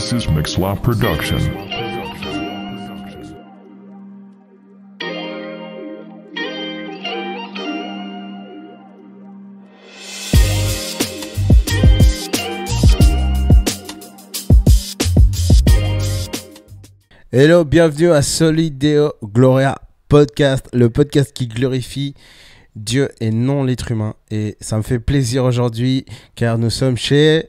Production. Hello, bienvenue à Solideo Gloria Podcast, le podcast qui glorifie Dieu et non l'être humain. Et ça me fait plaisir aujourd'hui car nous sommes chez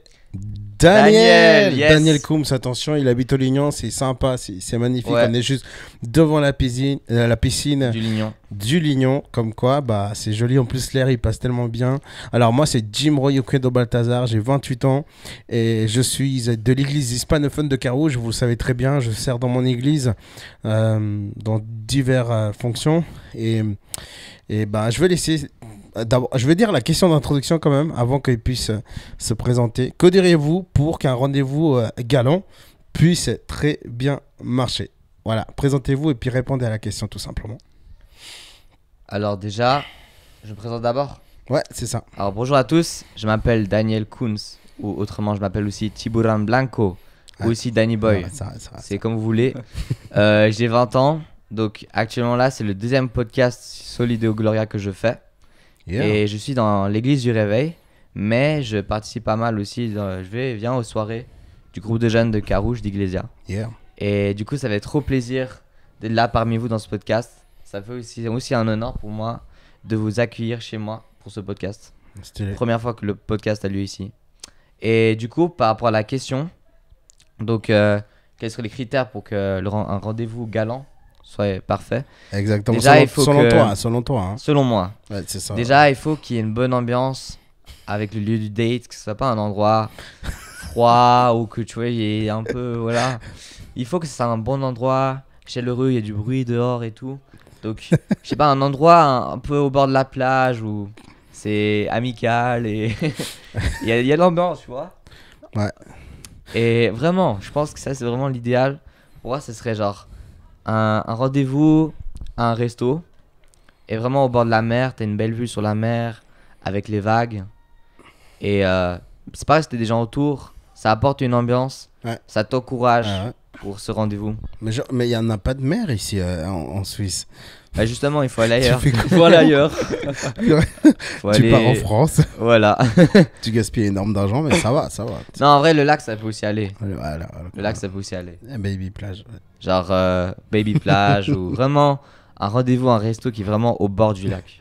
Daniel Daniel, yes. attention, il habite au Lignon, c'est sympa, c'est magnifique. On est juste devant la piscine, euh, la piscine du Lignon. Du Lignon, comme quoi, bah c'est joli. En plus, l'air il passe tellement bien. Alors moi, c'est Jim Royokedo Balthazar, j'ai 28 ans et je suis de l'église hispanophone de Carouge. Vous le savez très bien, je sers dans mon église euh, dans diverses euh, fonctions et et bah, je vais laisser euh, je vais dire la question d'introduction quand même, avant qu'il puisse euh, se présenter. Que diriez-vous pour qu'un rendez-vous euh, galant puisse très bien marcher Voilà, présentez-vous et puis répondez à la question tout simplement. Alors déjà, je me présente d'abord. Ouais, c'est ça. Alors bonjour à tous, je m'appelle Daniel Kunz, ou autrement je m'appelle aussi Tiburan Blanco, ou ah. aussi Danny Boy. Ah, c'est comme vous voulez. J'ai 20 ans, donc actuellement là c'est le deuxième podcast Solideo Gloria que je fais. Et je suis dans l'église du réveil, mais je participe pas mal aussi. je vais, viens aux soirées du groupe de jeunes de Carouge d'Iglesia. Et du coup, ça fait trop plaisir d'être là parmi vous dans ce podcast. Ça fait aussi, aussi un honneur pour moi de vous accueillir chez moi pour ce podcast. C'est la Première fois que le podcast a lieu ici. Et du coup, par rapport à la question, donc, euh, quels seraient les critères pour que un rendez-vous galant soit parfait. Exactement. Déjà, selon, il faut selon toi, selon toi. Hein. Selon moi. Déjà, il faut qu'il y ait une bonne ambiance avec le lieu du date, que ce soit pas un endroit froid ou que tu vois, il y ait un peu, voilà. Il faut que ce soit un bon endroit, chaleureux, il y a du bruit dehors et tout. Donc, je sais pas, un endroit un, peu au bord de la plage où c'est amical et il y a, y l'ambiance, tu vois. Ouais. Et vraiment, je pense que ça, c'est vraiment l'idéal. Pour moi, ce serait genre un, rendez-vous à un resto. Et vraiment au bord de la mer, t'as une belle vue sur la mer, avec les vagues. Et euh, c'est pas c'était des gens autour, ça apporte une ambiance, ça t'encourage. Ah pour ce rendez-vous. Mais il y en a pas de mer ici euh, en Suisse. Bah, justement, il faut aller ailleurs. Tu faut ailleurs. tu pars en France. Voilà. tu gaspilles énorme d'argent, mais ça va, ça va. Non, en vrai, le lac, ça peut aussi aller. le lac, ça peut aussi aller. Eh, baby plage. Genre euh, baby plage ou vraiment un rendez-vous, un resto qui est vraiment au bord du lac.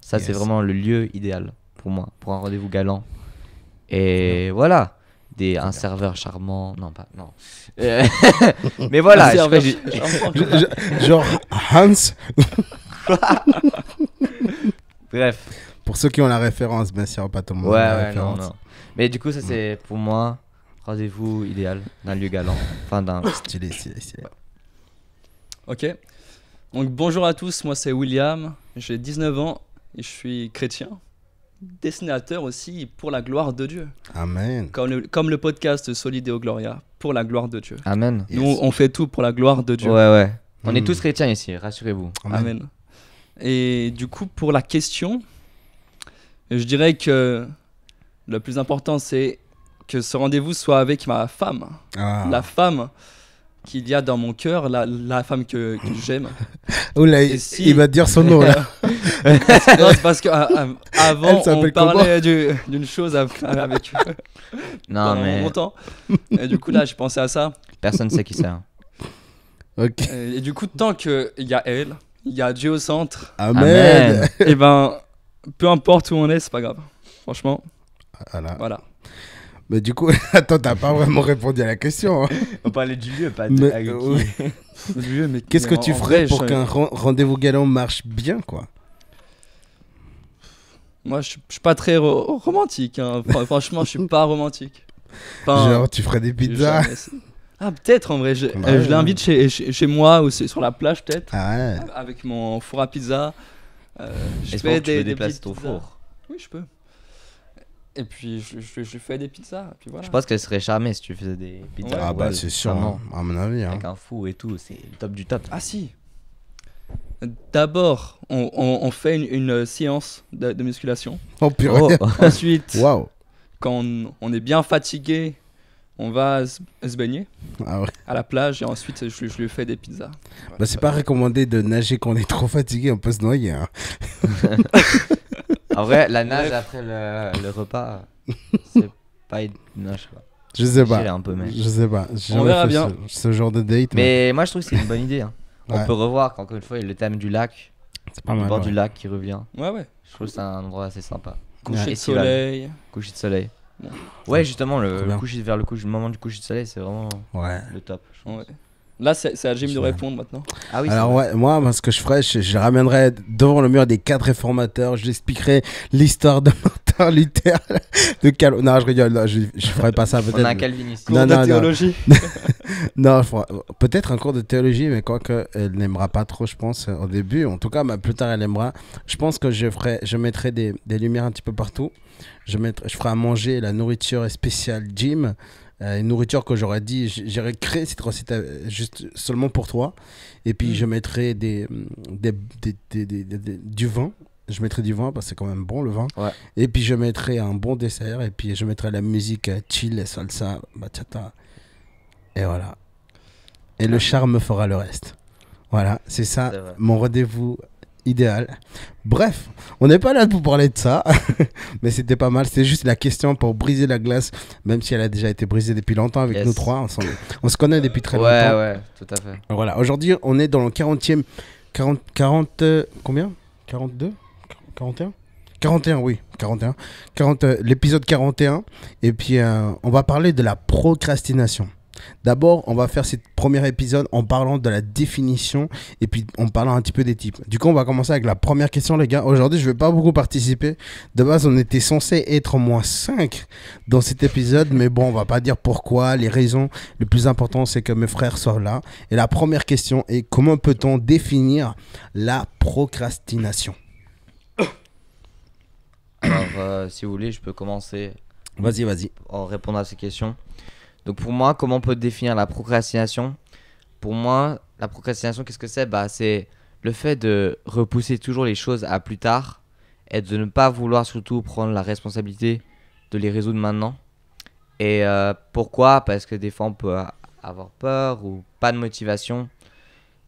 Ça, c'est vraiment le lieu idéal pour moi, pour un rendez-vous galant. Et voilà un serveur charmant. Non, pas. Non. Euh, mais voilà. Genre Hans, Bref. pour ceux qui ont la référence, bien sûr, pas tout le monde. Mais du coup, ça, mm. c'est pour moi rendez-vous idéal d'un lieu galant. Enfin, d'un. Ok. Donc bonjour à tous, moi c'est William, j'ai 19 ans et je suis chrétien dessinateur aussi pour la gloire de Dieu. Amen. Comme le, podcast Solideo Gloria, pour la gloire de Dieu. Amen. Nous, on fait tout pour la gloire de Dieu. Ouais, ouais. On est hmm. tous chrétiens ici, rassurez-vous. Amen. Et du coup, pour la question, je dirais que le plus important, c'est que ce rendez-vous soit avec ma femme. Ah. La femme, qu'il y a dans mon cœur la, femme que, j'aime. il, il va dire son nom là. non, c'est parce qu'avant, ah, ah, on parlait d'une chose avec. non, mais. Et du coup, là, j'ai pensé à ça. Personne sait qui c'est. Hein. Ok. Et, du coup, tant qu'il y a elle, il y a Dieu au centre. Amen. Et eh ben, peu importe où on est, c'est pas grave. Franchement. Ah voilà. Mais du coup, attends, t'as pas vraiment répondu à la question. Hein. On parlait du lieu, pas de mais, mais Qu'est-ce que tu ferais pour qu'un rendez-vous galant marche bien, quoi Moi, je, suis pas très romantique. Hein. franchement, je suis pas romantique. Genre, tu ferais des pizzas Ah, peut-être en vrai. Je, euh, l'invite chez, chez, moi ou sur la plage, peut-être. Ah avec mon four à pizza. Euh, je fais des, tu peux ton four Oui, je peux. Et puis je, fais des pizzas. puis voilà. Je pense qu'elle serait charmée si tu faisais des pizzas. Ah bah c'est sûrement hein, à mon avis. Hein. Avec un fou et tout, c'est le top du top. Ah si D'abord, on, fait une, euh, séance de, musculation. Oh purée oh. Ensuite, Waouh. quand on, est bien fatigué, on va se, baigner ah ouais. à la plage et ensuite je, lui fais des pizzas. Bah, c'est pas recommandé de nager quand on est trop fatigué, on peut se noyer. Hein. En vrai, la nage après le, repas, c'est pas une nage quoi. Je sais pas. Je sais pas. On verra bien. Ce, genre de date. Mais, moi, je trouve que c'est une bonne idée. Hein. On peut revoir, encore une fois, le thème du lac. C'est pas Le bord du lac qui revient. Ouais, ouais. Je trouve que c'est un endroit assez sympa. Coucher de soleil. Coucher de soleil. Ouais, justement, le, coucher vers le moment du coucher de soleil, c'est vraiment le top. Ouais. Là, c'est à Jim de répondre maintenant. Ah Alors, moi, ce que je ferais, je, ramènerai ramènerais devant le mur des quatre réformateurs, je l'expliquerai l'histoire de Martin Luther, de Non, je rigole, je, ne ferais pas ça On a un calviniste. Non, cours de théologie. non, peut-être un cours de théologie, mais quoique, elle n'aimera pas trop, je pense, au début. En tout cas, mais bah, plus tard, elle aimera. Je pense que je, ferai, je mettrai des, des lumières un petit peu partout. Je, mettrai, je ferai à manger, la nourriture spéciale Jim. Euh, une nourriture que j'aurais dit, j'aurais créé cette recette euh, juste seulement pour toi. Et puis mm. je mettrai mm, des, du vin. Je mettrais du vin parce que c'est quand même bon le vin. Et puis je mettrai un bon dessert. Et puis je mettrai la musique euh, chill, salsa, bachata. Et voilà. Et le charme fera le reste. Voilà, c'est ça mon rendez-vous idéal. Bref, on n'est pas là pour parler de ça, mais c'était pas mal. C'était juste la question pour briser la glace, même si elle a déjà été brisée depuis longtemps avec nous trois. ensemble. on se connaît depuis très longtemps. Ouais, ouais, tout à fait. Voilà, aujourd'hui, on est dans le 40e. 40. 40 combien 42 41 41, oui, 41. 40, euh, L'épisode 41. Et puis, euh, on va parler de la procrastination. D'abord, on va faire ce premier épisode en parlant de la définition et puis en parlant un petit peu des types. Du coup, on va commencer avec la première question, les gars. Aujourd'hui, je ne vais pas beaucoup participer. De base, on était censé être au moins 5 dans cet épisode, mais bon, on va pas dire pourquoi, les raisons. Le plus important, c'est que mes frères soient là. Et la première question est comment peut-on définir la procrastination Alors, euh, si vous voulez, je peux commencer. Vas-y, vas-y. En répondant à ces questions. Donc pour moi, comment on peut définir la procrastination Pour moi, la procrastination, qu'est-ce que c'est bah, C'est le fait de repousser toujours les choses à plus tard et de ne pas vouloir surtout prendre la responsabilité de les résoudre maintenant. Et euh, pourquoi Parce que des fois on peut avoir peur ou pas de motivation.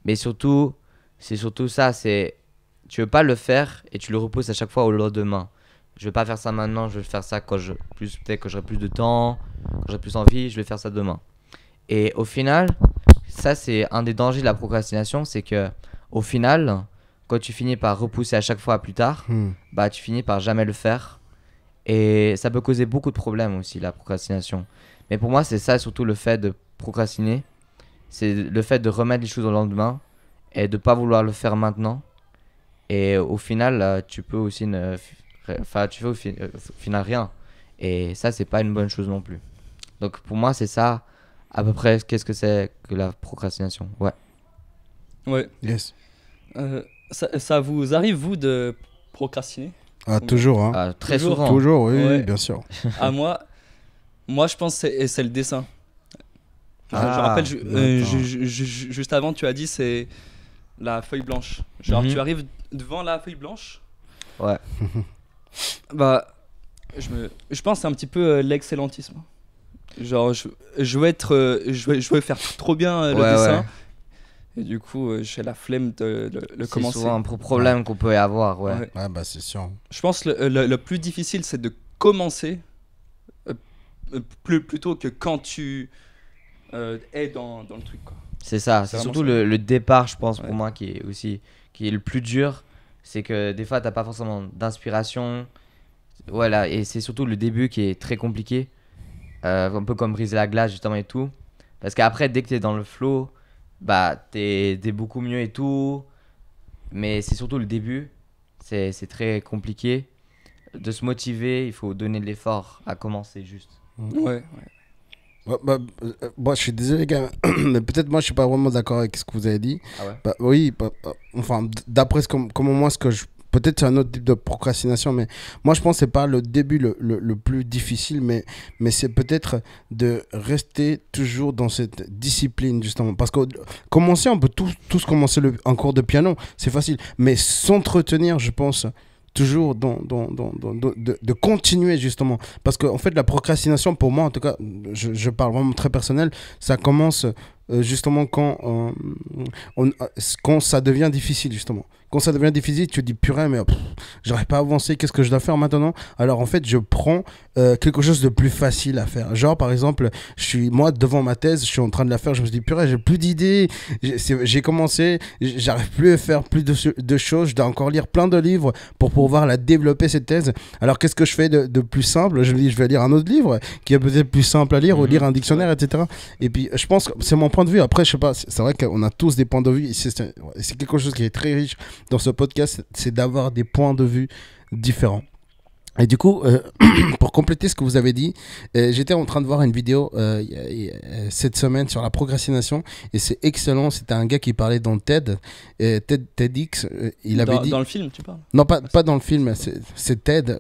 Mais surtout, c'est surtout ça, c'est tu veux pas le faire et tu le repousses à chaque fois au lendemain je vais pas faire ça maintenant, je vais faire ça quand je plus peut-être que j'aurai plus de temps, quand j'aurai plus envie, je vais faire ça demain. Et au final, ça c'est un des dangers de la procrastination, c'est que au final, quand tu finis par repousser à chaque fois à plus tard, hmm. bah tu finis par jamais le faire. Et ça peut causer beaucoup de problèmes aussi la procrastination. Mais pour moi, c'est ça surtout le fait de procrastiner, c'est le fait de remettre les choses au lendemain et de ne pas vouloir le faire maintenant. Et au final, tu peux aussi ne Enfin, tu fais euh, au, final rien. Et ça, c'est pas une bonne chose non plus. Donc pour moi, c'est ça, à peu près, qu'est-ce que c'est que la procrastination. Ouais. Ouais. Yes. Euh, ça, vous arrive, vous, de procrastiner ah, Toujours, hein. Ah, très souvent. Toujours, oui, bien sûr. À ah, moi, moi, je pense que c'est le dessin. je ah, rappelle, euh, juste avant, tu as dit c'est la feuille blanche. Genre, mhm. tu arrives devant la feuille blanche. Ouais. Bah, je, me... je pense que c'est un petit peu euh, l'excellentisme. Genre, je, je veux être. Euh, je, veux, je veux faire trop bien euh, le dessin. Et du coup, j'ai la flemme de le, commencer. C'est souvent un problème qu'on peut avoir, ouais. Ouais. bah c'est sûr. Je pense que le, le- plus difficile, c'est de commencer plus, plutôt que quand tu es dans, dans le truc. Quoi. C'est ça, c'est surtout le, départ, je pense, pour moi, qui est aussi qui est le plus dur c'est que des fois, t'as pas forcément d'inspiration. Voilà, et c'est surtout le début qui est très compliqué. Euh, un peu comme briser la glace, justement, et tout. Parce qu'après, dès que tu es dans le flow, bah, t'es es beaucoup mieux et tout. Mais c'est surtout le début. C'est très compliqué. De se motiver, il faut donner de l'effort à commencer juste. Ouais, ouais. Bah, euh, moi, je suis désolé, mais peut-être moi, je suis pas vraiment d'accord avec ce que vous avez dit. Ah bah, oui, bah, euh, enfin, d'après ce que, comment moi, ce que je peut-être c'est un autre type de procrastination, mais moi je pense que c'est pas le début le, le, le, plus difficile, mais, mais c'est peut-être de rester toujours dans cette discipline justement. Parce que commencer, on peut tous, commencer le, un cours de piano, c'est facile, mais s'entretenir, je pense, toujours dans, de, continuer justement. Parce qu'en en fait, la procrastination, pour moi, en tout cas, je, je parle vraiment très personnel, ça commence euh, justement euh, euh, quand, ça devient difficile, justement. Quand ça devient difficile, tu te dis purée, mais j'arrive pas à avancer, qu'est-ce que je dois faire maintenant Alors en fait, je prends quelque chose de plus facile à faire. Genre, par exemple, je suis moi devant ma thèse, je suis en train de la faire, je me dis purée, j'ai plus d'idées, j'ai commencé, j'arrive plus à faire plus de, choses, je dois encore lire plein de livres pour pouvoir la développer cette thèse. Alors qu'est-ce que je fais de, plus simple Je me dis, je vais lire un autre livre qui est peut-être plus simple à lire ou mm-hmm. lire un dictionnaire, etc. Et puis, je pense que c'est mon de vue. Après, je sais pas, c'est vrai qu'on a tous des points de vue. C'est quelque chose qui est très riche dans ce podcast, c'est d'avoir des points de vue différents. Et du coup, euh, pour compléter ce que vous avez dit, euh, j'étais en train de voir une vidéo euh, cette semaine sur la procrastination et c'est excellent. C'était un gars qui parlait dans TED, TED TEDx. il avait dit dans le film, tu parles Non, pas, ah, pas dans le film. C'est TED.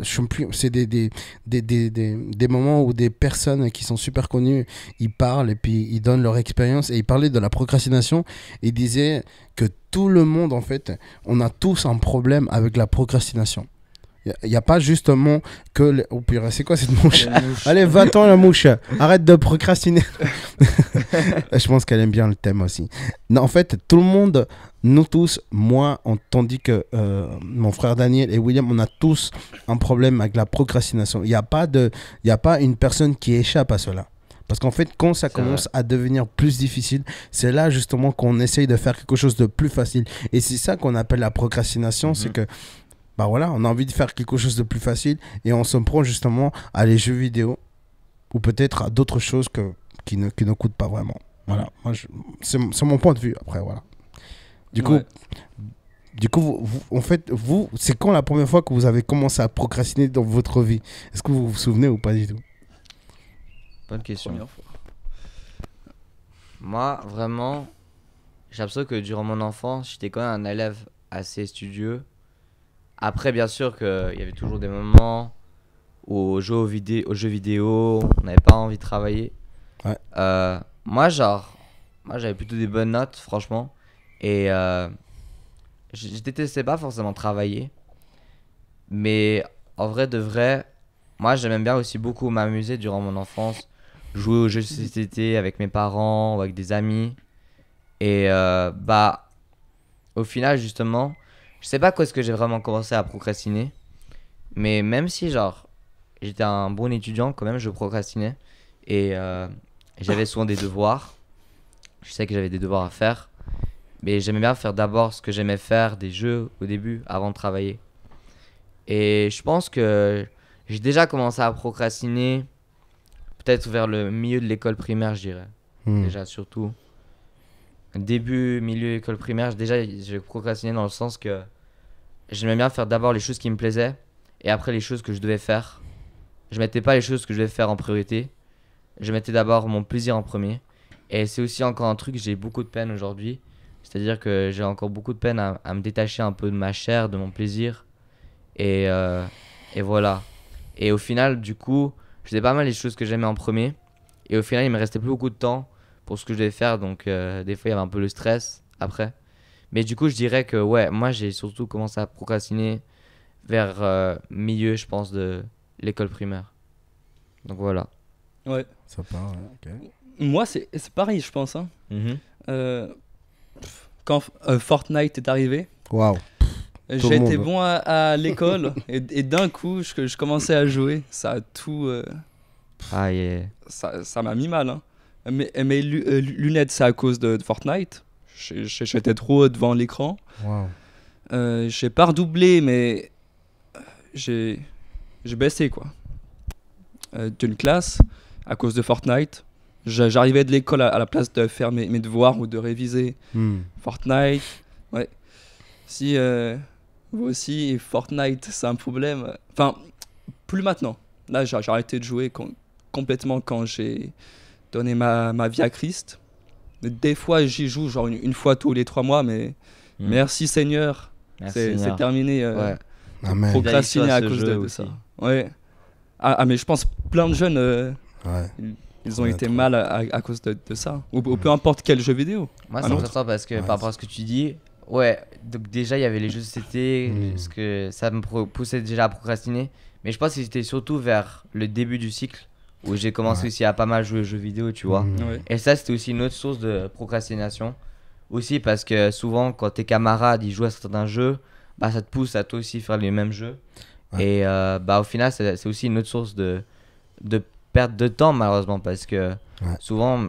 C'est des des, des, des, des, moments où des personnes qui sont super connues, ils parlent et puis ils donnent leur expérience et ils parlaient de la procrastination. Ils disaient que tout le monde en fait, on a tous un problème avec la procrastination il n'y a, pas justement que. Le... Oh purée, c'est quoi cette mouche Allez, va-t'en la mouche Arrête de procrastiner Je pense qu'elle aime bien le thème aussi. en fait, tout le monde, nous tous, moi, on, tandis que euh, mon frère Daniel et William, on a tous un problème avec la procrastination. Il n'y a, pas de, a pas une personne qui échappe à cela. Parce qu'en fait, quand ça commence à devenir plus difficile, c'est là justement qu'on essaye de faire quelque chose de plus facile. Et c'est ça qu'on appelle la procrastination, c'est mhm. que bah voilà, on a envie de faire quelque chose de plus facile et on s'en prend justement à les jeux vidéo ou peut-être à d'autres choses que, qui, ne, qui coûtent pas vraiment. Voilà, c'est mon point de vue après, voilà. Du coup, du coup en fait, vous, c'est quand la première fois que vous avez commencé à procrastiner dans votre vie Est-ce que vous vous souvenez ou pas du tout Bonne question. Moi, vraiment, j'ai que durant mon enfance, j'étais quand même un élève assez studieux après, bien sûr qu'il y avait toujours des moments où aux jeux vidéo, aux jeux vidéo on n'avait pas envie de travailler. Euh, moi, genre, moi j'avais plutôt des bonnes notes, franchement. Et euh, je, détestais pas forcément travailler. Mais en vrai de vrai, moi j'aimais bien aussi beaucoup m'amuser durant mon enfance. Jouer aux jeux de société avec mes parents ou avec des amis. Et euh, bah, au final, justement, je sais pas quoi est-ce que j'ai vraiment commencé à procrastiner. Mais même si, genre, j'étais un bon étudiant, quand même, je procrastinais. Et euh, j'avais souvent des devoirs. Je sais que j'avais des devoirs à faire. Mais j'aimais bien faire d'abord ce que j'aimais faire, des jeux au début, avant de travailler. Et je pense que j'ai déjà commencé à procrastiner, peut-être vers le milieu de l'école primaire, je dirais. Hmm. Déjà, surtout début, milieu, école primaire, déjà, j'ai procrastiné dans le sens que j'aimais bien faire d'abord les choses qui me plaisaient et après les choses que je devais faire. Je mettais pas les choses que je devais faire en priorité. Je mettais d'abord mon plaisir en premier. Et c'est aussi encore un truc, j'ai beaucoup de peine aujourd'hui. C'est-à-dire que j'ai encore beaucoup de peine à, me détacher un peu de ma chair, de mon plaisir. Et, euh, et voilà. Et au final, du coup, je faisais pas mal les choses que j'aimais en premier. Et au final, il me restait plus beaucoup de temps pour ce que je devais faire. Donc, euh, des fois, il y avait un peu le stress après. Mais du coup, je dirais que, ouais, moi, j'ai surtout commencé à procrastiner vers euh, milieu, je pense, de l'école primaire. Donc, voilà. Ouais. Ça part, ouais. Moi, c'est pareil, je pense. Hein. Mhm. Euh, quand Fortnite est arrivé. Waouh! J'ai été bon à, l'école et, d'un coup, je, je, commençais à jouer. Ça a tout. Ça m'a mis mal. Hein mes, mes euh, lunettes, c'est à cause de, Fortnite. J'étais trop devant l'écran. Je Euh, j'ai pas redoublé, mais euh, j'ai baissé, quoi. Euh, d'une classe, à cause de Fortnite. J'arrivais de l'école à, la place de faire mes, devoirs ou de réviser hmm. Fortnite. Ouais. Si vous aussi, Fortnite, c'est un problème. Enfin, plus maintenant. Là, j'ai arrêté de jouer complètement quand j'ai donner ma, ma vie à Christ. Des fois, j'y joue, genre une, fois tous les trois mois, mais hmm. merci Seigneur. C'est terminé. Euh, procrastiner à cause de, ça. Ouais. Ah, ah, mais je pense plein de jeunes, euh, ils, ont été mal à, à, cause de, ça. Ou, peu hmm. importe quel jeu vidéo. Moi, c'est ah intéressant parce que par rapport à ce que tu dis, ouais, donc déjà, il y avait les jeux de hmm. ce que ça me poussait déjà à procrastiner. Mais je pense que c'était surtout vers le début du cycle où j'ai commencé aussi à pas mal jouer aux jeux vidéo, tu vois. Mmh. Et ça, c'était aussi une autre source de procrastination. Aussi parce que souvent, quand tes camarades ils jouent à certains jeux, bah, ça te pousse à toi aussi faire les mêmes jeux. Et euh, bah, au final, c'est aussi une autre source de, de perte de temps, malheureusement, parce que souvent,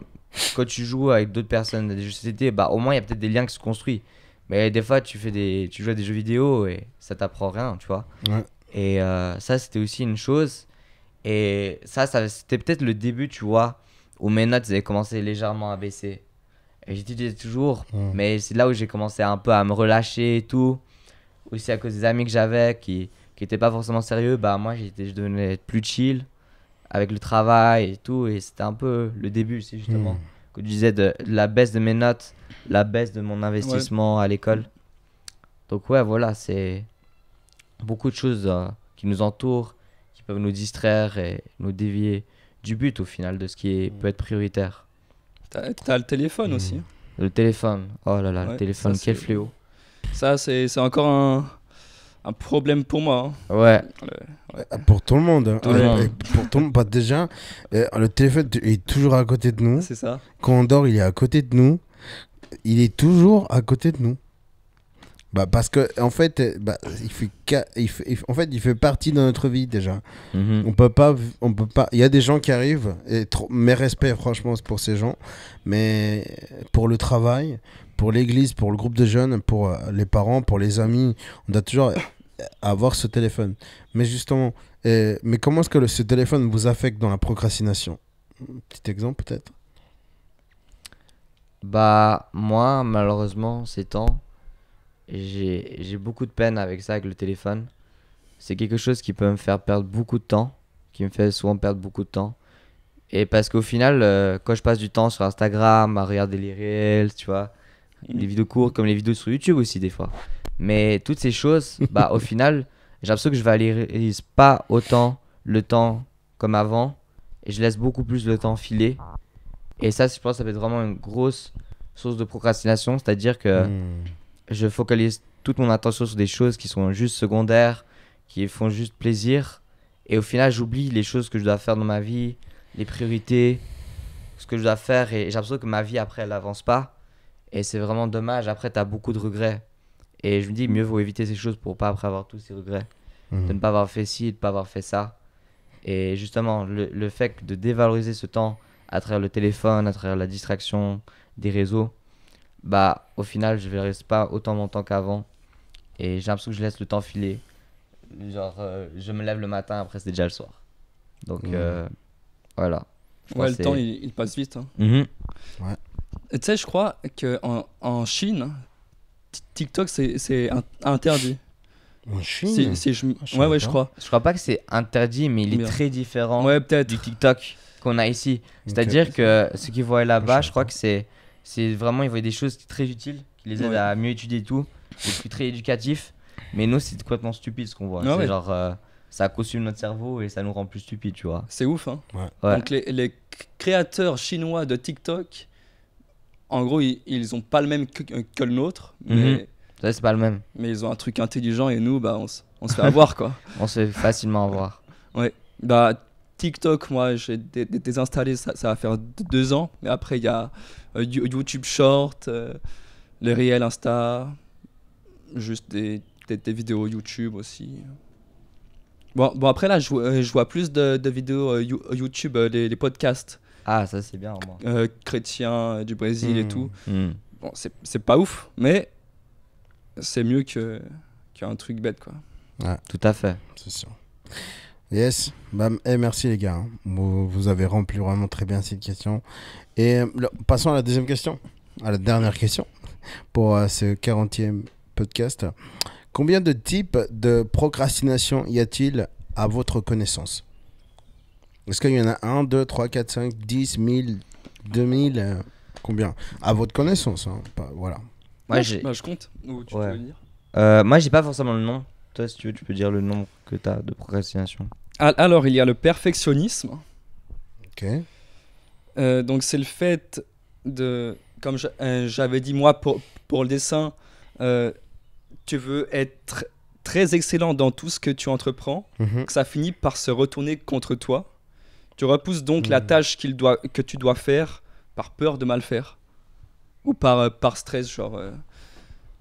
quand tu joues avec d'autres personnes à des jeux de bah, au moins, il y a peut-être des liens qui se construisent. Mais des fois, tu, fais des, tu joues à des jeux vidéo et ça t'apprend rien, tu vois. Et euh, ça, c'était aussi une chose. Et ça, ça c'était peut-être le début, tu vois, où mes notes avaient commencé légèrement à baisser. Et j'étudiais toujours, hmm. mais c'est là où j'ai commencé un peu à me relâcher et tout. Aussi à cause des amis que j'avais qui n'étaient pas forcément sérieux, bah moi j'étais, je devenais plus chill avec le travail et tout. Et c'était un peu le début aussi, justement. Hmm. Que tu disais de, la baisse de mes notes, la baisse de mon investissement à l'école. Donc, ouais, voilà, c'est beaucoup de choses euh, qui nous entourent peuvent nous distraire et nous dévier du but au final, de ce qui est, mm. peut être prioritaire. T'as as le téléphone aussi. Mm. Le téléphone, oh là là, le téléphone, quel fléau. Ça, c'est encore un, un problème pour moi. Hein. Ouais. Euh, ah, pour tout le monde. Hein. Tout le monde. pour déjà, euh, le téléphone est toujours à côté de nous. C'est ça. Quand on dort, il est à côté de nous. Il est toujours à côté de nous bah parce que en fait, euh, bah, il fait, en fait, il fait partie de notre vie déjà. Mhm. On peut pas, on peut pas. Il y a des gens qui arrivent et mes respects franchement pour ces gens, mais pour le travail, pour l'église, pour le groupe de jeunes, pour euh, les parents, pour les amis, on doit toujours euh, avoir ce téléphone. Mais justement, mais comment est-ce que le, ce téléphone vous affecte dans la procrastination Petit exemple peut-être. Bah moi malheureusement ces temps j'ai beaucoup de peine avec ça, avec le téléphone. C'est quelque chose qui peut me faire perdre beaucoup de temps, qui me fait souvent perdre beaucoup de temps. Et parce qu'au final, euh, quand je passe du temps sur Instagram à regarder les réels, tu vois, mm. les vidéos courtes, comme les vidéos sur YouTube aussi des fois. Mais toutes ces choses, bah au final, j'ai l'impression que je valorise pas autant le temps comme avant et je laisse beaucoup plus le temps filer. Et ça, je pense, ça peut être vraiment une grosse source de procrastination, c'est-à-dire que mm je focalise toute mon attention sur des choses qui sont juste secondaires, qui font juste plaisir. Et au final, j'oublie les choses que je dois faire dans ma vie, les priorités, ce que je dois faire. Et j'ai l'impression que ma vie, après, elle n'avance pas. Et c'est vraiment dommage. Après, tu as beaucoup de regrets. Et je me dis, mieux vaut éviter ces choses pour pas après avoir tous ces regrets. Mhm. De ne pas avoir fait ci, de ne pas avoir fait ça. Et justement, le fait de dévaloriser ce temps à travers le téléphone, à travers la distraction des réseaux, bah au final je rester pas autant mon temps qu'avant et j'ai l'impression que je laisse le temps filer. Genre euh, je me lève le matin après c'est déjà le soir. Donc euh, voilà. ouais le temps il, passe vite. Hein. Mhm. Tu sais je crois que en, en Chine TikTok c'est interdit. En Chine je... Ah, ouais ouais je crois. Je crois pas que c'est interdit mais il est très différent ouais, du TikTok qu'on a ici. C'est-à-dire que ce qu'ils voient là-bas je crois que c'est c'est vraiment, ils voient des choses très utiles, qui les aident à mieux étudier et tout. C'est très éducatif. Mais nous, c'est complètement stupide ce qu'on voit. Ah c'est genre, euh, ça consume notre cerveau et ça nous rend plus stupides, tu vois. C'est ouf, hein. Donc les, créateurs chinois de TikTok, en gros, ils, ont pas le même que, euh, que le nôtre. Mhm. Mais... c'est pas le même. Mais ils ont un truc intelligent et nous, bah, on, se fait avoir, quoi. on se fait facilement avoir. Ouais. Bah, TikTok, moi, j'ai désinstallé ça, ça, va faire deux ans. Mais après, il y a euh, YouTube Short, le euh, les Insta, juste des, vidéos YouTube aussi. Bon, bon après, là, je, vois euh, plus de, vidéos YouTube, les, podcasts. Ah, ça, c'est bien, au moins. du Brésil et hmm, tout. Hmm. Bon, c'est pas ouf, mais c'est mieux qu'un un truc bête, quoi. tout à fait. C'est sûr. Yes, et eh, merci les gars. Hein. Vous, avez rempli vraiment très bien cette question. Et euh, passons à la deuxième question, à la dernière question pour euh, ce 40e podcast. Combien de types de procrastination y a-t-il à votre connaissance Est-ce qu'il y en a 1, 2, 3, 4, 5, 10, 1000, 2000 Combien À votre connaissance, hein, voilà. Moi, bah, je, compte. Ou tu ouais. Euh, moi, j'ai pas forcément le nom. Toi, si tu veux, tu peux dire le nombre que tu as de procrastination. Alors, il y a le perfectionnisme. Ok. Euh, donc, c'est le fait de, comme euh, j'avais dit moi pour, pour le dessin, euh, tu veux être très excellent dans tout ce que tu entreprends, mhm. que ça finit par se retourner contre toi. Tu repousses donc la mhm. tâche qu'il doit, que tu dois faire par peur de mal faire ou par, par stress, genre.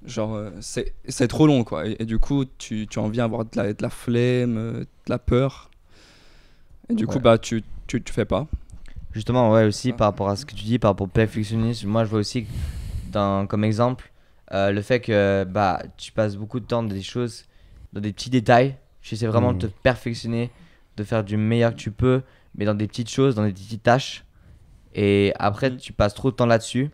Genre, euh, c'est trop long, quoi. Et, du coup, tu, tu, en viens à avoir de la, de la flemme, euh, de la peur. Et du coup, bah, tu, tu, tu, fais pas. Justement, ouais, aussi, par rapport à ce que tu dis, par rapport au perfectionnisme, moi, je vois aussi, dans, comme exemple, euh, le fait que bah, tu passes beaucoup de temps dans des choses, dans des petits détails. Tu essaies vraiment de mm. te perfectionner, de faire du meilleur que tu peux, mais dans des petites choses, dans des petites tâches. Et après, mm. tu passes trop de temps là-dessus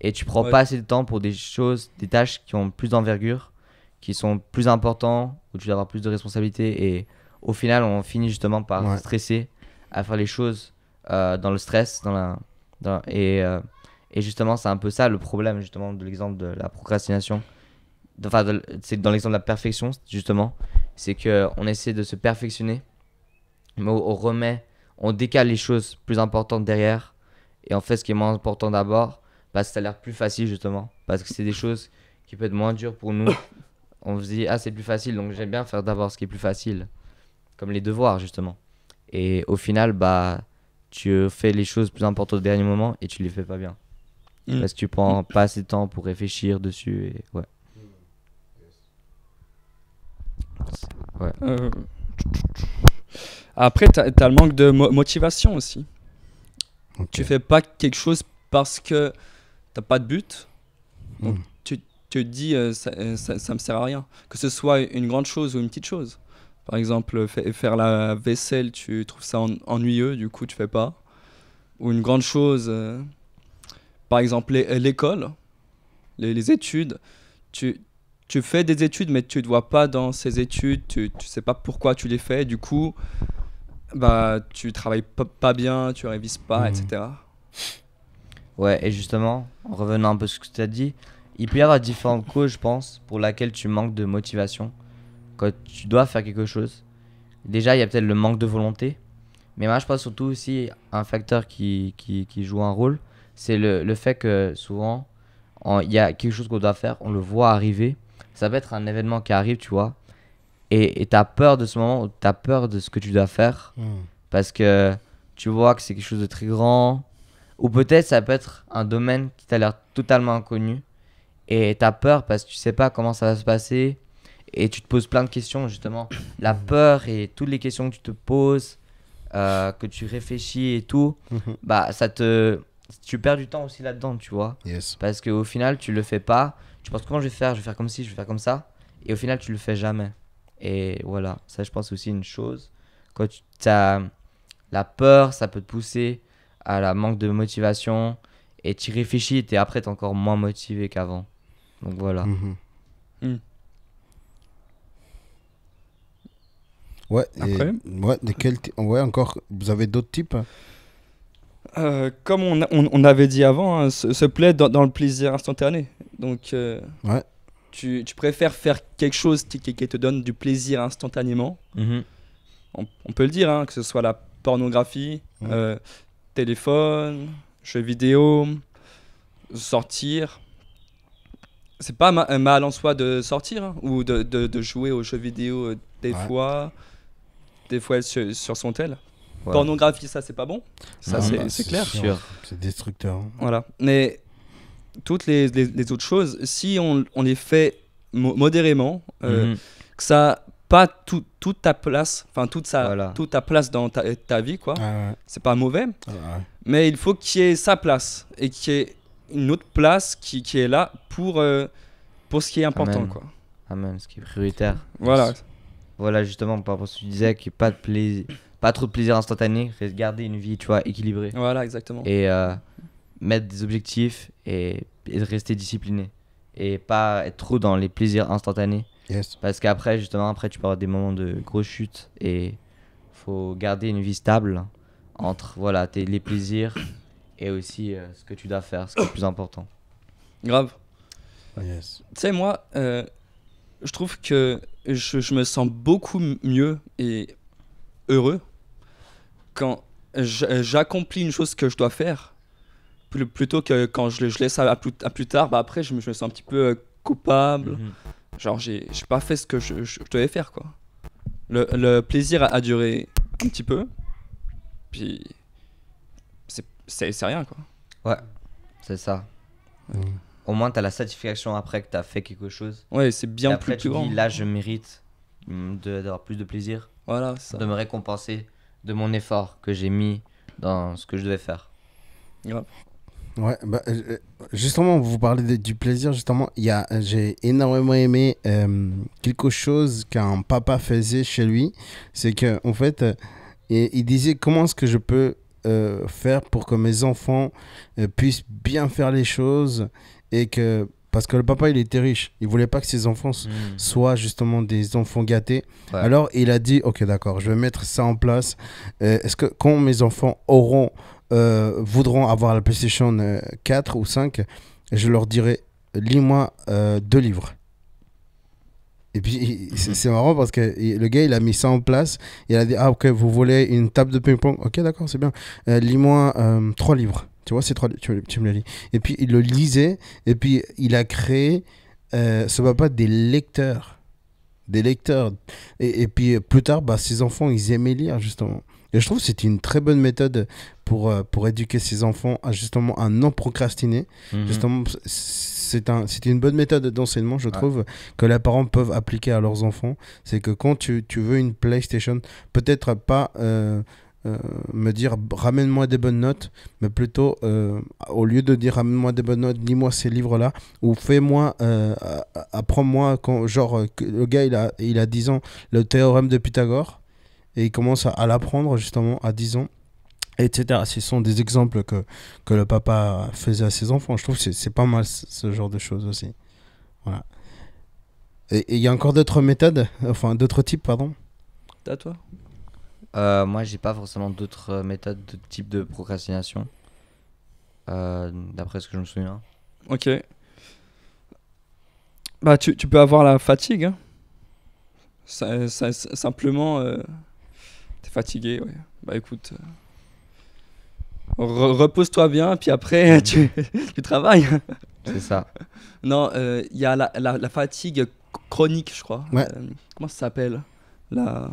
et tu prends pas assez de temps pour des choses, des tâches qui ont plus d'envergure, qui sont plus importantes, où tu dois avoir plus de responsabilités. Et au final, on finit justement par se stresser, à faire les choses euh, dans le stress. Dans la, euh, et, justement, c'est un peu ça le problème justement de l'exemple de la procrastination. Enfin, c'est dans l'exemple de la perfection, justement. C'est qu'on essaie de se perfectionner, mais on remet, on décale les choses plus importantes derrière, et on fait ce qui est moins important d'abord parce que ça a l'air plus facile justement, parce que c'est des choses qui peuvent être moins dures pour nous. On se dit, ah c'est plus facile, donc j'aime bien faire d'abord ce qui est plus facile, comme les devoirs justement. Et au final, bah, tu fais les choses plus importantes au dernier moment et tu les fais pas bien. Mm. Parce que tu prends mm. pas assez de temps pour réfléchir dessus. Et... Ouais. Euh. Après, tu as, le manque de motivation aussi. Tu fais pas quelque chose parce que t'as pas de but. Hmm. tu, te dis, euh, euh, ça, ça, me sert à rien. Que ce soit une grande chose ou une petite chose. Par exemple, faire la vaisselle, tu trouves ça ennuyeux, du coup, tu fais pas. Ou une grande chose, euh, par exemple, l'école, les, études. Tu, fais des études, mais tu ne te vois pas dans ces études, tu sais pas pourquoi tu les fais, du coup, bah, tu travailles pas bien, tu révises pas, hmm. etc. Ouais, et justement, en revenant un peu sur ce que tu as dit, il peut y avoir différentes causes, je pense, pour laquelle tu manques de motivation quand tu dois faire quelque chose. Déjà, il y a peut-être le manque de volonté, mais moi, je pense surtout aussi un facteur qui, qui, qui joue un rôle, c'est le, le, fait que souvent, il y a quelque chose qu'on doit faire, on le voit arriver. Ça peut être un événement qui arrive, tu vois, et tu as peur de ce moment, tu as peur de ce que tu dois faire, hmm. parce que tu vois que c'est quelque chose de très grand ou peut-être ça peut être un domaine qui t'a l'air totalement inconnu et t'as peur parce que tu sais pas comment ça va se passer et tu te poses plein de questions justement. La peur et toutes les questions que tu te poses, euh, que tu réfléchis et tout, bah ça te tu perds du temps aussi là-dedans, tu vois. Parce qu'au final, tu le fais pas. Tu penses comment je vais faire Je vais faire comme ci, je vais faire comme ça. Et au final, tu le fais jamais. Et voilà, ça, je pense aussi une chose. Quand tu as la peur, ça peut te pousser à la manque de motivation et tu réfléchis et après t'es encore moins motivé qu'avant. Donc voilà. Mhm. Hmm. Ouais, ouais, de quel encore, vous avez d'autres types hein euh, Comme on, on, avait dit avant, hein, se, plaît dans, le plaisir instantané. Donc, euh, ouais. tu, tu, préfères faire quelque chose qui, qui, te donne du plaisir instantanément. Mhm. On, peut le dire, hein, que ce soit la pornographie, euh, téléphone, jeux vidéo, sortir. C'est pas un euh, mal en soi de sortir hein, ou de, jouer aux jeux vidéo euh, des fois, des fois sur, son tel. Pornographie, ça c'est pas bon, ça c'est clair. C'est destructeur. Hein. Voilà. Mais toutes les, autres choses, si on, les fait modérément, euh, mhm. que ça pas toute ta place, enfin toute, sa, toute ta place dans ta, ta vie, quoi. C'est pas mauvais, mais il faut qu'il y ait sa place et qu'il y ait une autre place qui, qui est là pour, euh, pour ce qui est important, quoi. Amen, ce qui est prioritaire. Voilà. Voilà, justement, par rapport à ce que tu disais, qu'il pas de plaisir. Pas trop de plaisir instantané, garder une vie, tu vois, équilibrée. Voilà, exactement. Et euh, mettre des objectifs et rester discipliné. Et pas être trop dans les plaisirs instantanés parce qu'après, justement, après, tu peux avoir des moments de grosse chute et faut garder une vie stable entre voilà, les plaisirs et aussi euh, ce que tu dois faire, ce qui est le plus important. Grave. Tu sais, moi, euh, je trouve que je, me sens beaucoup mieux et heureux quand j'accomplis une chose que je dois faire plutôt que quand je, laisse à plus, à plus tard. Bah après, je me, sens un petit peu euh, coupable. Mm-hmm genre j'ai pas fait ce que je, devais faire quoi. Le, plaisir a, duré un petit peu, puis c'est rien quoi. Ouais, c'est ça. Au moins t'as la satisfaction après que t'as fait quelque chose. Ouais, c'est bien plus, tu là je mérite mm, d'avoir plus de plaisir. Voilà, ça. De me récompenser de mon effort que j'ai mis dans ce que je devais faire. Ouais. Ouais, bah, euh, euh, justement, vous parlez du plaisir, justement, il y a, j'ai énormément aimé euh, quelque chose qu'un papa faisait chez lui, c'est que en fait, il, disait comment est-ce que je peux faire pour que mes enfants puissent bien faire les choses et que parce que le papa il était riche, il voulait pas que ses enfants hmm. soient justement des enfants gâtés. Alors il a dit ok d'accord, je vais mettre ça en place. Est-ce que quand mes enfants auront euh, voudront avoir la PlayStation 4 euh, ou 5, je leur dirais, lis-moi euh, deux livres. Et puis, mhm. c'est marrant parce que le gars, il a mis ça en place. Il a dit Ah, ok, vous voulez une table de ping-pong Ok, d'accord, c'est bien. lis-moi trois livres. Tu vois, c'est trois tu, tu, me les lis. Et puis, il le lisait. Et puis, il a créé euh, ce pas des lecteurs. Des lecteurs. Et, puis, plus tard, bah, ses enfants, ils aimaient lire, justement. Et je trouve que c'est une très bonne méthode pour, euh, pour éduquer ses enfants à justement à non procrastiner. Mhm. Justement, c'est un, une bonne méthode d'enseignement, je trouve, que les parents peuvent appliquer à leurs enfants. C'est que quand tu, tu, veux une PlayStation, peut-être pas. Euh, euh, me dire ramène-moi des bonnes notes, mais plutôt au lieu de dire ramène-moi des bonnes notes, lis-moi ces livres-là, ou fais-moi, apprends-moi, quand, genre le gars il a, il a 10 ans, le théorème de Pythagore et ils commencent à, l'apprendre justement à 10 ans etc. Ce sont des exemples que, que le papa faisait à ses enfants. Je trouve que c'est pas mal ce genre de choses aussi. Voilà. Et il y a encore d'autres méthodes, enfin d'autres types, pardon À toi euh, Moi, j'ai pas forcément d'autres méthodes de type de procrastination, euh, d'après ce que je me souviens. Ok. Bah, tu, tu peux avoir la fatigue. Hein. Ça, simplement. Euh, T'es fatigué, ouais. Bah écoute, euh, repose-toi bien, puis après, tu, tu travailles. C'est ça. Non, il euh, y a la, fatigue chronique, je crois. Euh, comment ça s'appelle La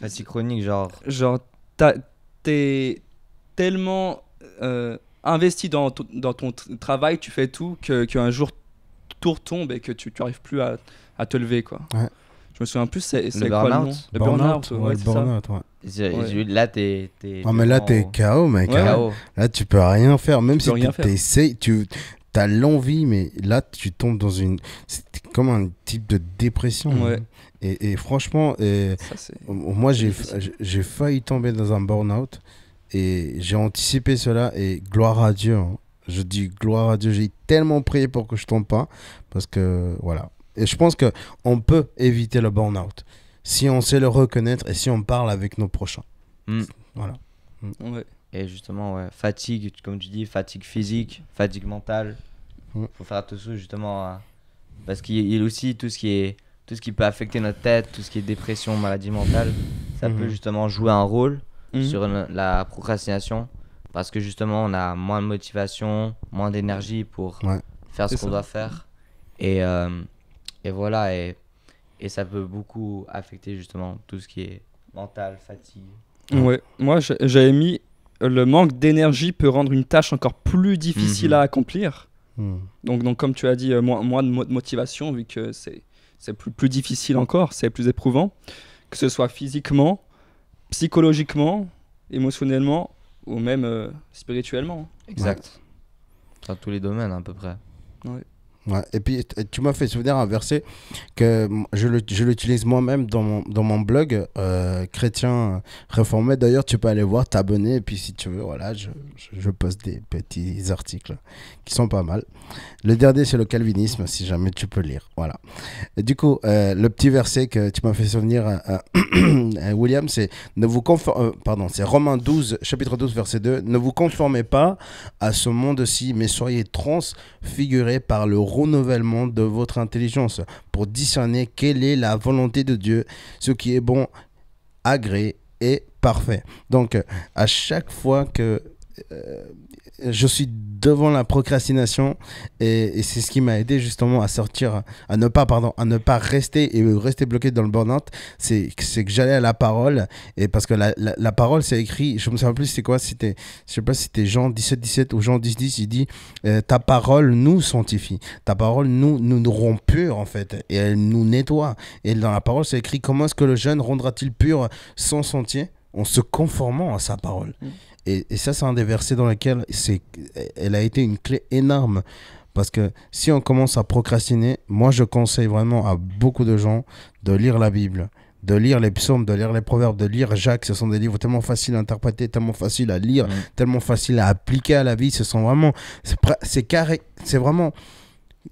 fatigue chronique, genre. Genre, t'es tellement investi dans, dans ton travail, tu fais tout, qu'un jour, tout retombe et que tu n'arrives plus à, à te lever, quoi. Ouais. Je me souviens plus, c'est le burn Le burn ouais, c'est burn Là, t'es. Non, mais là, t'es KO, mec. Hein. Là, tu peux rien faire. Même tu si tu t'as l'envie, mais là, tu tombes dans une. C'est comme un type de dépression. Ouais. Et, et, franchement, moi, j'ai failli tomber dans un burn-out. Et j'ai anticipé cela. Et gloire à Dieu. Hein. Je dis gloire à Dieu. J'ai tellement prié pour que je tombe pas. Parce que, voilà. Et je pense qu'on peut éviter le burn-out si on sait le reconnaître et si on parle avec nos prochains. Mm. Voilà. Mm. Ouais. Et justement, ouais, fatigue, comme tu dis, fatigue physique, fatigue mentale. Il mm. Faut faire attention justement parce qu'il y a aussi tout ce qui est tout ce qui peut affecter notre tête, tout ce qui est dépression, maladie mentale, ça peut mm-hmm. justement jouer un rôle sur la procrastination parce que justement on a moins de motivation, moins d'énergie pour faire ce qu'on doit faire et euh, et voilà, et, et ça peut beaucoup affecter justement tout ce qui est mental, fatigue. Ouais, moi j'avais mis euh, le manque d'énergie peut rendre une tâche encore plus difficile mhm. à accomplir. Hmm. Donc, donc, comme tu as dit, euh, moins, moins, de motivation, vu que c'est plus, plus difficile encore, c'est plus éprouvant, que ce soit physiquement, psychologiquement, émotionnellement ou même euh, spirituellement. Exact. Dans tous les domaines à peu près. Ouais. Et puis, tu m'as fait souvenir un verset que je l'utilise moi-même dans mon, dans mon blog euh, chrétien réformé. D'ailleurs, tu peux aller voir, t'abonner. Et puis, si tu veux, voilà, je, je, poste des petits articles qui sont pas mal. Le dernier, c'est le calvinisme, si jamais tu peux lire. Voilà. du coup, euh, le petit verset que tu m'as fait souvenir à, euh, William, c'est ne vous pardon, c'est Romains 12, chapitre 12, verset 2. Ne vous conformez pas à ce monde-ci, mais soyez transfigurés par le roi renouvellement de votre intelligence pour discerner quelle est la volonté de Dieu, ce qui est bon, agréé et parfait. Donc, à chaque fois que... Euh, je suis devant la procrastination et, c'est ce qui m'a aidé justement à sortir, à ne pas, pardon, à ne pas rester et rester bloqué dans le burn-out. C'est que j'allais à la parole et parce que la, parole, c'est écrit, je me souviens plus c'est quoi, c'était, je sais pas si c'était Jean 17-17 ou Jean 10-10, il dit euh, Ta parole nous sanctifie, ta parole nous, nous, nous rend pur en fait et elle nous nettoie. Et dans la parole, c'est écrit Comment est-ce que le jeune rendra-t-il pur son sentier en se conformant à sa parole. Mm et, ça, c'est un des versets dans lequel elle a été une clé énorme. Parce que si on commence à procrastiner, moi je conseille vraiment à beaucoup de gens de lire la Bible, de lire les psaumes, de lire les proverbes, de lire Jacques. Ce sont des livres tellement faciles à interpréter, tellement faciles à lire, mm. tellement faciles à appliquer à la vie. Ce sont vraiment. C'est carré. C'est vraiment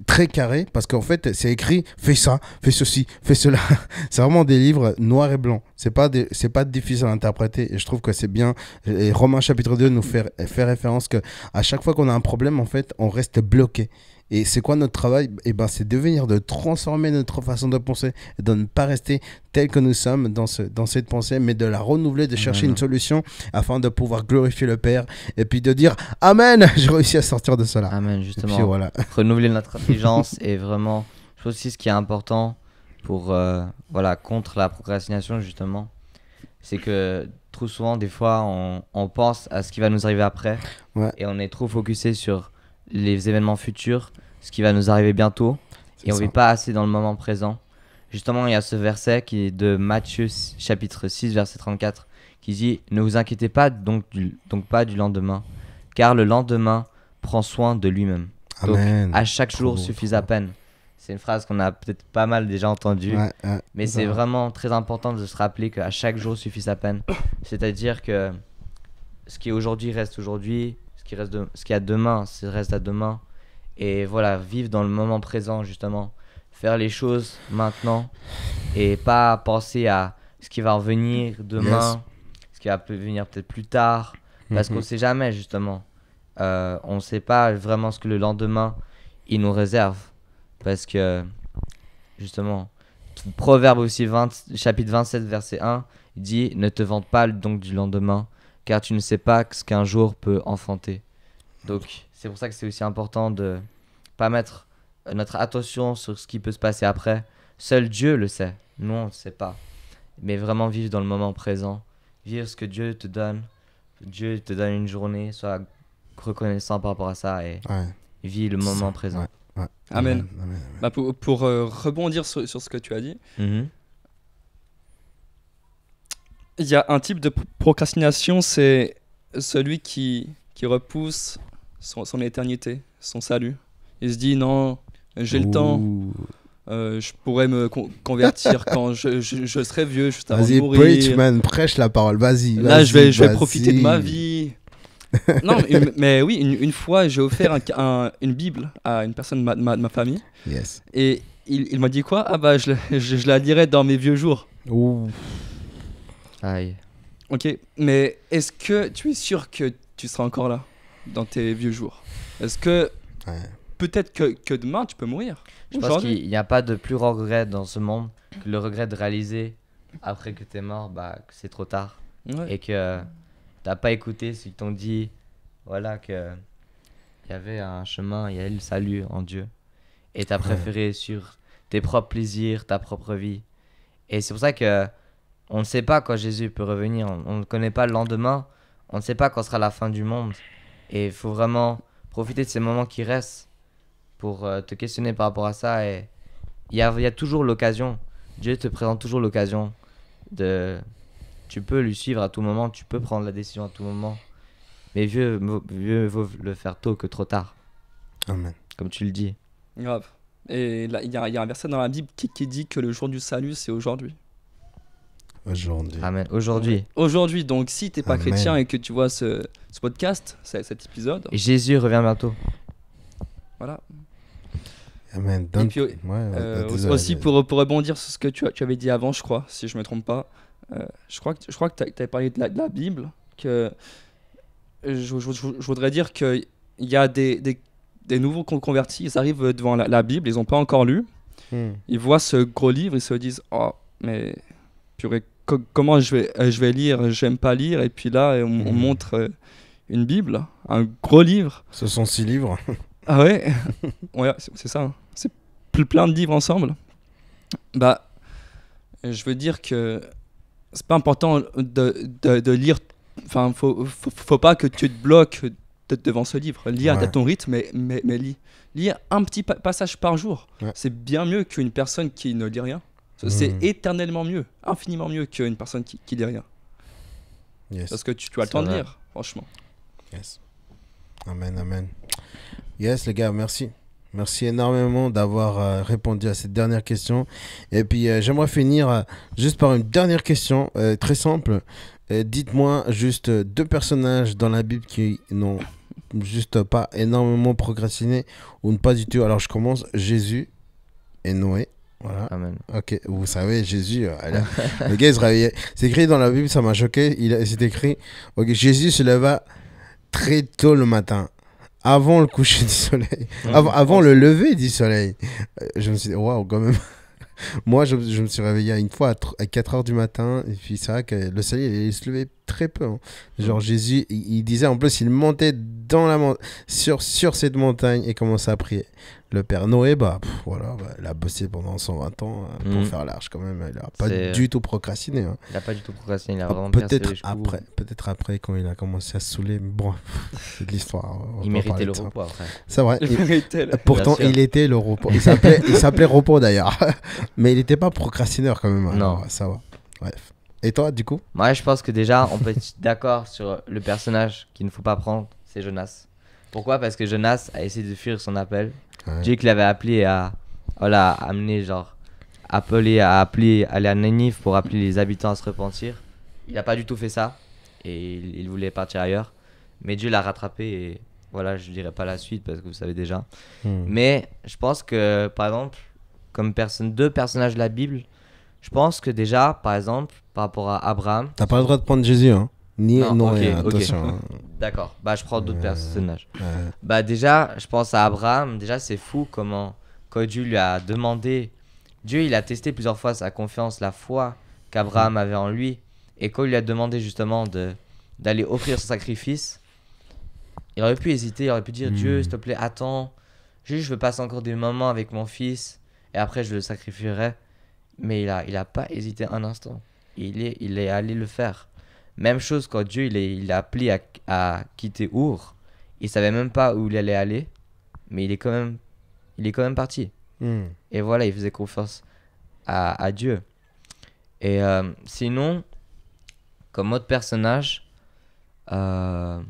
très carré parce qu'en fait c'est écrit fais ça fais ceci fais cela c'est vraiment des livres noirs et blancs c'est pas c'est pas difficile à interpréter et je trouve que c'est bien et Romain chapitre 2 nous fait, fait référence que à chaque fois qu'on a un problème en fait on reste bloqué et c'est quoi notre travail Et eh ben, c'est de venir de transformer notre façon de penser, de ne pas rester tel que nous sommes dans, ce, dans cette pensée, mais de la renouveler, de chercher une solution afin de pouvoir glorifier le Père et puis de dire Amen, j'ai réussi à sortir de cela. Amen, justement. voilà. Renouveler notre intelligence et vraiment, je trouve aussi ce qui est important pour, euh, voilà, contre la procrastination, justement, c'est que trop souvent, des fois, on, on, pense à ce qui va nous arriver après et on est trop focusé sur les événements futurs, ce qui va nous arriver bientôt. Et on on vit pas assez dans le moment présent. Justement, il y a ce verset qui est de Matthieu chapitre 6 verset 34 qui dit "Ne vous inquiétez pas donc donc pas du lendemain, car le lendemain prend soin de lui-même." à chaque jour suffit à peine. C'est une phrase qu'on a peut-être pas mal déjà entendue, mais c'est vraiment très important de se rappeler qu'à chaque jour suffit sa peine. C'est-à-dire que ce qui est aujourd'hui reste aujourd'hui, qui reste de, ce qui a demain, ce reste à demain. Et voilà, vivre dans le moment présent justement, faire les choses maintenant et pas penser à ce qui va revenir demain, ce qui va venir peut-être plus tard, parce qu'on ne mhm. sait jamais justement. Euh, on ne sait pas vraiment ce que le lendemain il nous réserve, parce que justement, Proverbe aussi chapitre 27 verset 1 dit ne te vante pas le don du lendemain car tu ne sais pas ce qu'un jour peut enfanter. Donc c'est pour ça que c'est aussi important de pas mettre euh, notre attention sur ce qui peut se passer après. Seul Dieu le sait, nous on ne sait pas. Mais vraiment vivre dans le moment présent, vivre ce que Dieu te donne. Dieu te donne une journée, sois reconnaissant par rapport à ça et vis le moment présent. Amen. Bah, pour, euh, rebondir sur, ce que tu as dit, mm-hmm. Il y a un type de procrastination, c'est celui qui, qui repousse son, éternité, son salut. Il se dit non, j'ai le temps. Euh, je pourrais me convertir quand je, serai vieux, juste avant mourir. Vas-y, man, prêche la parole, vas-y. Là, je vais, je vais profiter de ma vie. non, mais, oui, une, fois, j'ai offert un, une Bible à une personne de ma, famille. Et il, il m'a dit quoi Ah bah, je, je, la lirai dans mes vieux jours. Aïe. Ok, mais est-ce que tu es sûr que tu seras encore là dans tes vieux jours Est-ce que peut-être que, demain tu peux mourir Je pense qu'il n'y a pas de plus regret dans ce monde que le regret de réaliser après que tu es mort bah, que c'est trop tard et que t'as pas écouté ce qu'ils t'ont dit. Voilà, que il y avait un chemin, il y avait le salut en Dieu. Et t'as préféré sur tes propres plaisirs, ta propre vie. Et c'est pour ça que on ne sait pas quand Jésus peut revenir. On ne connaît pas le lendemain. On ne sait pas quand sera la fin du monde. Et il faut vraiment profiter de ces moments qui restent pour euh, te questionner par rapport à ça. Et il y a, toujours l'occasion. Dieu te présente toujours l'occasion de. Tu peux lui suivre à tout moment. Tu peux prendre la décision à tout moment. Mais vieux, vaut le faire tôt que trop tard. Comme tu le dis. Grave. Et il y, a un verset dans la Bible qui dit que le jour du salut, c'est aujourd'hui. Aujourd'hui. Amen. Aujourd'hui. Aujourd'hui, donc si t'es pas chrétien et que tu vois ce, podcast, cet épisode. Jésus revient bientôt. Voilà. Amen. Euh, bah, aussi pour, rebondir sur ce que tu, avais dit avant, je crois, si je me trompe pas, euh, je crois que tu avais parlé de la, Bible, que euh, je, voudrais dire que il y a des, nouveaux convertis, ils arrivent devant la, Bible, ils n'ont pas encore lu, hmm. ils voient ce gros livre, ils se disent oh mais purée comment je vais, euh, je vais lire, j'aime pas lire, et puis là, on, mhm. montre euh, une Bible, un gros livre. Ce sont six livres. ah ouais Ouais, c'est ça. Hein. c'est C'est plein de livres ensemble. Bah, je veux dire que c'est pas important de, de, lire. Enfin, faut, faut, pas que tu te bloques devant ce livre. Lire à ton rythme, mais, mais, mais lis. Lire un petit passage par jour. C'est bien mieux qu'une personne qui ne lit rien. C'est hmm. éternellement mieux, infiniment mieux qu'une personne qui, qui rien. Parce que tu, as le temps de lire, franchement. Yes. Amen, amen. Yes, les gars, merci. Merci énormément d'avoir euh, répondu à cette dernière question. Et puis, euh, j'aimerais finir euh, juste par une dernière question très simple. Dites-moi juste deux personnages dans la Bible qui n'ont juste pas énormément procrastiné ou ne pas du tout. Alors, je commence Jésus et Noé. Voilà. Amen. Ok, vous savez, Jésus, euh, le gars, il se réveillait. C'est écrit dans la Bible, ça m'a choqué. Il, c'est écrit ok Jésus se leva très tôt le matin, avant le coucher du soleil, avant, avant le lever du soleil. Euh, je me suis dit, waouh, quand même. Moi, je, je, me suis réveillé une fois à, 4 h du matin, et puis c'est vrai que le soleil il se levait très peu. Hein. Ah Genre Jésus, il, disait en plus, il montait dans la sur, sur cette montagne et commençait à prier. Le père Noé, bah voilà, bah, il a bossé pendant 120 ans hein, pour mhm. faire large quand même. Il n'a pas du tout procrastiné. Hein. Il n'a pas du tout procrastiné. Il a vraiment peut-être après, peut-être après quand il a commencé à saouler. bon, c'est de l'histoire. Il méritait le repos après. C'est vrai. Pourtant, il était le repos. Il s'appelait, il s'appelait repos d'ailleurs, mais il n'était pas procrastineur quand même. Non, ça va. Bref. Et toi, du coup Moi, je pense que déjà, on peut être d'accord sur le personnage qu'il ne faut pas prendre, c'est Jonas. Pourquoi Parce que Jonas a essayé de fuir son appel. Dieu qui l'avait appelé à. Voilà, genre. Appeler à appeler, aller à Nenif pour appeler les habitants à se repentir. Il n'a pas du tout fait ça. Et il, voulait partir ailleurs. Mais Dieu l'a rattrapé et voilà, je dirai pas la suite parce que vous savez déjà. Hmm. Mais je pense que, par exemple, comme personne deux personnages de la Bible, je pense que déjà, par exemple, par rapport à Abraham. T'as pas le droit de prendre Jésus, hein Ni non, eh, hein. D'accord, bah je prends d'autres euh, personnages. Bah déjà, je pense à Abraham. Déjà, c'est fou comment, quand Dieu lui a demandé, Dieu il a testé plusieurs fois sa confiance, la foi qu'Abraham avait en lui. Et quand il lui a demandé justement de d'aller offrir son sacrifice, il aurait pu hésiter, il aurait pu dire Dieu, hmm. s'il te plaît, attends, juste je veux passer encore des moments avec mon fils et après je le sacrifierai mais il a, il a pas hésité un instant. Il est, il est allé le faire. Même chose quand Dieu il est, il a appelé à, à quitter Ur il savait même pas où il allait aller, mais il est quand même, il est quand même parti. Hmm. Et voilà, il faisait confiance à, à Dieu. Et euh, sinon, comme autre personnage, euh,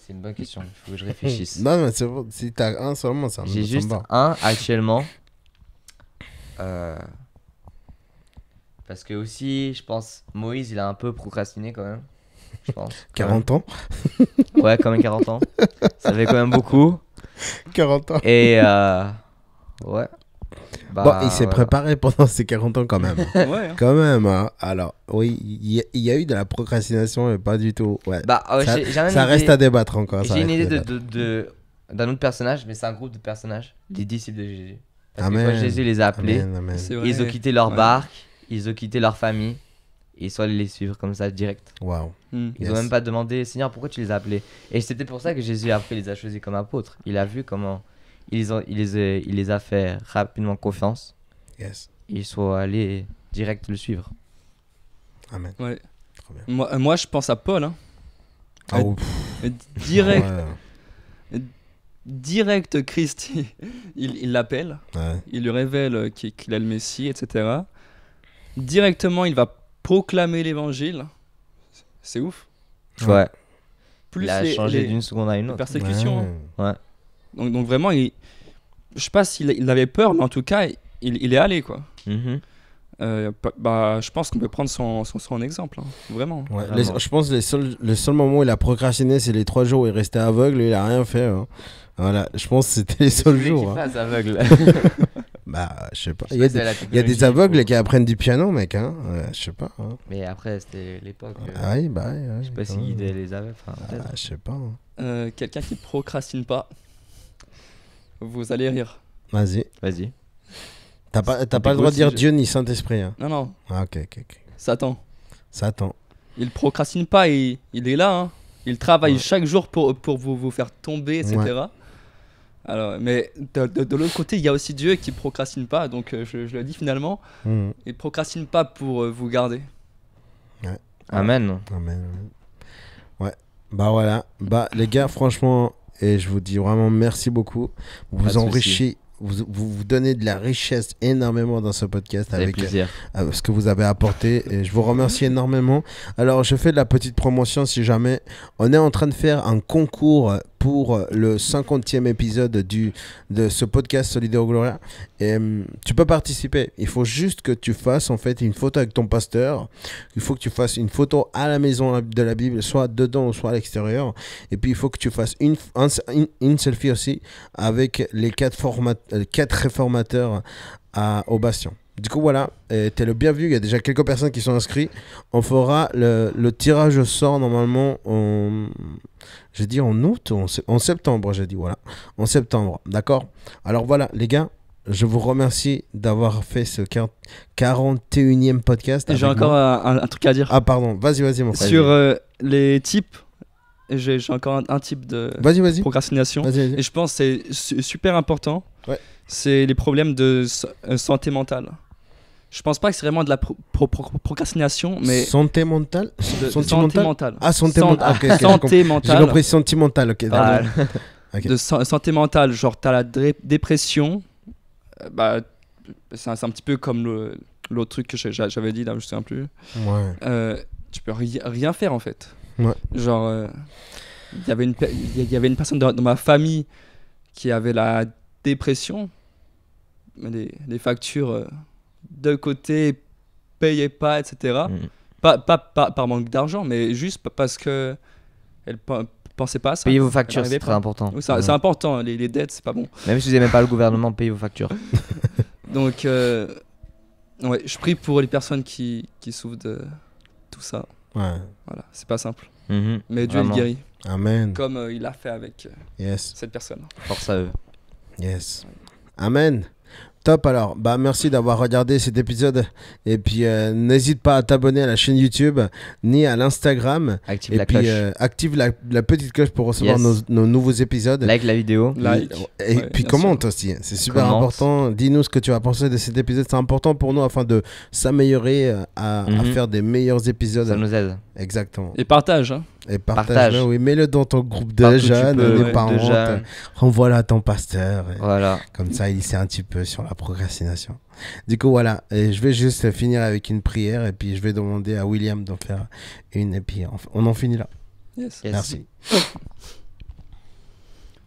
c'est une bonne question. Il faut que je réfléchisse. non, mais c'est si t'as un seulement, ça me J'ai juste un actuellement. Euh, parce que aussi, je pense, Moïse, il a un peu procrastiné quand même. Je pense. 40 ans Ouais, quand même 40 ans. Ça fait quand même beaucoup. 40 ans. Et euh, ouais. Bah, bon, il s'est préparé pendant ses 40 ans quand même. ouais, hein. Quand même. Hein. Alors, oui, il y, a eu de la procrastination, mais pas du tout. Ouais. Bah, oh, ça, reste à débattre encore. J'ai une idée d'un de, autre personnage, mais c'est un groupe de personnages, des disciples de Jésus amen. Jésus les a appelés, ils ont quitté leur barque, ils ont quitté leur famille, et ils sont allés les suivre comme ça direct. Wow. Hmm. Ils n'ont même pas demandé, Seigneur, pourquoi tu les as appelés Et c'était pour ça que Jésus après les a choisis comme apôtres. Il a vu comment ils ont, il, les a, fait rapidement confiance. Yes. ils sont allés direct le suivre. Amen. Ouais. Moi, moi, je pense à Paul. Hein. Ah, direct direct Christ, il l'appelle, il, lui révèle qu'il est le Messie, etc. Directement, il va proclamer l'évangile. C'est ouf. Ouais. Plus il a changé d'une seconde à une autre. Persécution. Ouais. Donc, donc, vraiment, il, je sais pas s'il avait peur, mais en tout cas, il, est allé, quoi. Mm -hmm. Euh, bah, je pense qu'on peut prendre son, son, son exemple, hein. vraiment. je pense que les le seul moment où il a procrastiné, c'est les trois jours où il restait aveugle et il a rien fait. Hein. Voilà, je pense que c'était les seuls jours. Hein. aveugle. bah, je sais pas. Il y, a des aveugles qui apprennent du piano, mec. Hein. je sais pas. Hein. Mais après, c'était l'époque. Euh, ah oui, bah. je sais pas il si les aveugles. Ah, je sais pas. Euh, quelqu'un qui procrastine pas. Vous allez rire. Vas-y. Vas-y. T'as pas, t'as pas le droit de dire Dieu ni Saint-Esprit. Hein. Non, non. Ah, ok, ok, Satan. Satan. Il procrastine pas, il, il est là. Hein. Il travaille chaque jour pour, vous, faire tomber, etc. Alors, mais de, l'autre côté, il y a aussi Dieu qui procrastine pas. Donc, euh, je, le dis finalement, mmh. il procrastine pas pour euh, vous garder. Amen. Amen. Ouais. Bah voilà. Bah les gars, franchement, et je vous dis vraiment merci beaucoup. Vous vous enrichissez vous, vous, donnez de la richesse énormément dans ce podcast euh, avec, ce que vous avez apporté. Et je vous remercie énormément. Alors, je fais de la petite promotion si jamais. On est en train de faire un concours pour le 50e épisode du, de ce podcast Solidaire Gloria. Et, euh, tu peux participer. Il faut juste que tu fasses en fait une photo avec ton pasteur. Il faut que tu fasses une photo à la maison de la Bible, soit dedans, soit à l'extérieur. Et puis il faut que tu fasses une, une, selfie aussi avec les quatre, euh, quatre réformateurs à, au Bastion. Du coup, voilà, t'es le bienvenu. Il y a déjà quelques personnes qui sont inscrites. On fera le, tirage au sort normalement en. J'ai dit en août en, septembre, j'ai dit, voilà. En septembre, d'accord Alors voilà, les gars, je vous remercie d'avoir fait ce 41e podcast. J'ai encore un, truc à dire. Ah, pardon, vas-y, vas-y, mon frère. Sur euh, les types, j'ai encore un, type de vas vas -y. procrastination. Et je pense c'est super important. Ouais. C'est les problèmes de euh, santé mentale. Je pense pas que c'est vraiment de la procrastination, mais. Santé mentale santé, mentale. Ah, santé, mentale. Ah, santé mentale. J'ai ok. De santé mentale, genre t'as la dépression, euh, bah, c'est un, petit peu comme l'autre truc que j'avais dit là, je sais plus. Ouais. Euh, tu peux rien faire en fait. Genre, euh, il y avait une il y avait une personne dans, ma famille qui avait la dépression, les, les factures euh, de côté, payez pas, etc. Mm. Pas, par manque d'argent, mais juste parce que elle pensait pas à ça. Payez vos factures, c'est très important. c'est important, les, les dettes, c'est pas bon. Même si vous n'aimez pas le gouvernement, payez vos factures. Donc, euh, ouais, je prie pour les personnes qui, souffrent de tout ça. Voilà, c'est pas simple. Mm-hmm. Mais Dieu le guérit. Amen. Comme euh, il a fait avec euh, cette personne. Force à eux. Yes. Amen. Top alors, bah merci d'avoir regardé cet épisode et puis euh, n'hésite pas à t'abonner à la chaîne YouTube ni à l'Instagram. Active et la puis, euh, active la, petite cloche pour recevoir nos, nouveaux épisodes. Like la vidéo. Et puis commente aussi, c'est super important. Dis-nous ce que tu as pensé de cet épisode, c'est important pour nous afin de s'améliorer euh, à, à, mhm. faire des meilleurs épisodes. Ça nous aide. Exactement. Et partage. Hein. Et partage-le, oui. Mets-le dans ton groupe de jeunes, des hein, parents. Renvoie-le à ton pasteur. Voilà. Comme ça, il sait un petit peu sur la procrastination. Du coup, voilà. Et je vais juste finir avec une prière et puis je vais demander à William d'en faire une. Et puis, on en finit là. Merci.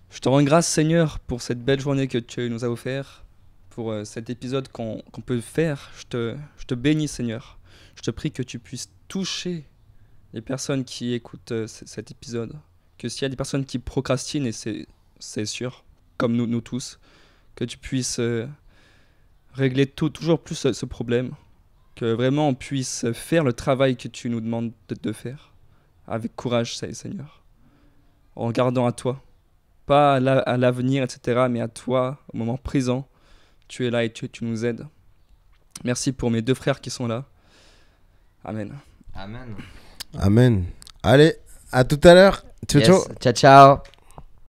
Je te rends grâce, Seigneur, pour cette belle journée que tu nous as offert, pour euh, cet épisode qu'on peut faire. Je te, je te bénis, Seigneur. Je te prie que tu puisses toucher les personnes qui écoutent euh, cet épisode que s'il y a des personnes qui procrastinent, et c'est sûr, comme nous, nous tous, que tu puisses euh, régler toujours plus ce, problème, que vraiment on puisse faire le travail que tu nous demandes de, faire, avec courage, Seigneur, en regardant à toi, pas à l'avenir, etc., mais à toi, au moment présent, tu es là et tu, tu nous aides. Merci pour mes deux frères qui sont là. Amen. Amen. Amen. Allez, à tout à l'heure. Ciao, ciao. Ciao, ciao.